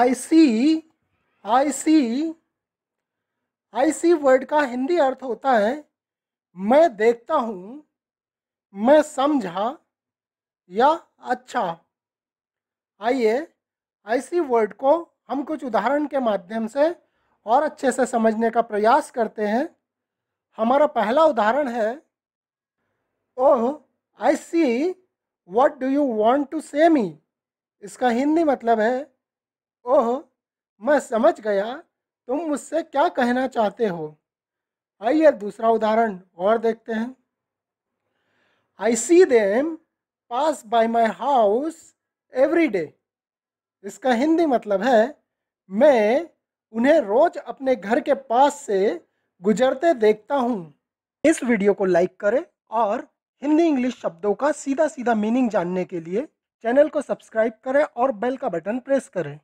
आई सी आई सी आई सी word का हिंदी अर्थ होता है मैं देखता हूँ मैं समझा या अच्छा आइए आई सी वर्ड को हम कुछ उदाहरण के माध्यम से और अच्छे से समझने का प्रयास करते हैं हमारा पहला उदाहरण है oh I see what do you want to say me इसका हिंदी मतलब है ओह मैं समझ गया तुम मुझसे क्या कहना चाहते हो आइए दूसरा उदाहरण और देखते हैं I see them pass by my house every day इसका हिंदी मतलब है मैं उन्हें रोज अपने घर के पास से गुजरते देखता हूँ इस वीडियो को लाइक करें और हिंदी इंग्लिश शब्दों का सीधा सीधा मीनिंग जानने के लिए चैनल को सब्सक्राइब करें और बेल का बटन प्रेस करें